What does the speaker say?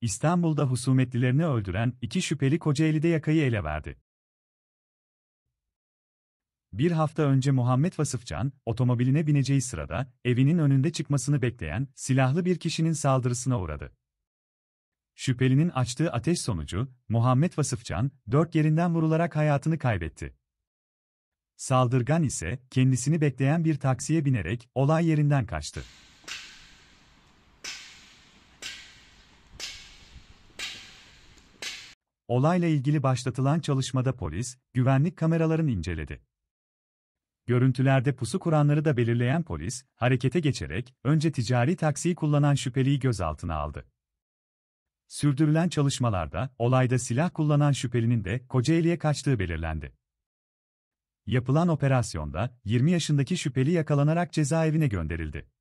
İstanbul'da husumetlilerini öldüren iki şüpheli Kocaeli'de yakayı ele verdi. Bir hafta önce Muhammed Vasıfcan, otomobiline bineceği sırada, evinin önünde çıkmasını bekleyen silahlı bir kişinin saldırısına uğradı. Şüphelinin açtığı ateş sonucu, Muhammed Vasıfcan, dört yerinden vurularak hayatını kaybetti. Saldırgan ise, kendisini bekleyen bir taksiye binerek olay yerinden kaçtı. Olayla ilgili başlatılan çalışmada polis, güvenlik kameralarını inceledi. Görüntülerde pusu kuranları da belirleyen polis, harekete geçerek önce ticari taksiyi kullanan şüpheliyi gözaltına aldı. Sürdürülen çalışmalarda olayda silah kullanan şüphelinin de Kocaeli'ye kaçtığı belirlendi. Yapılan operasyonda 20 yaşındaki şüpheli yakalanarak cezaevine gönderildi.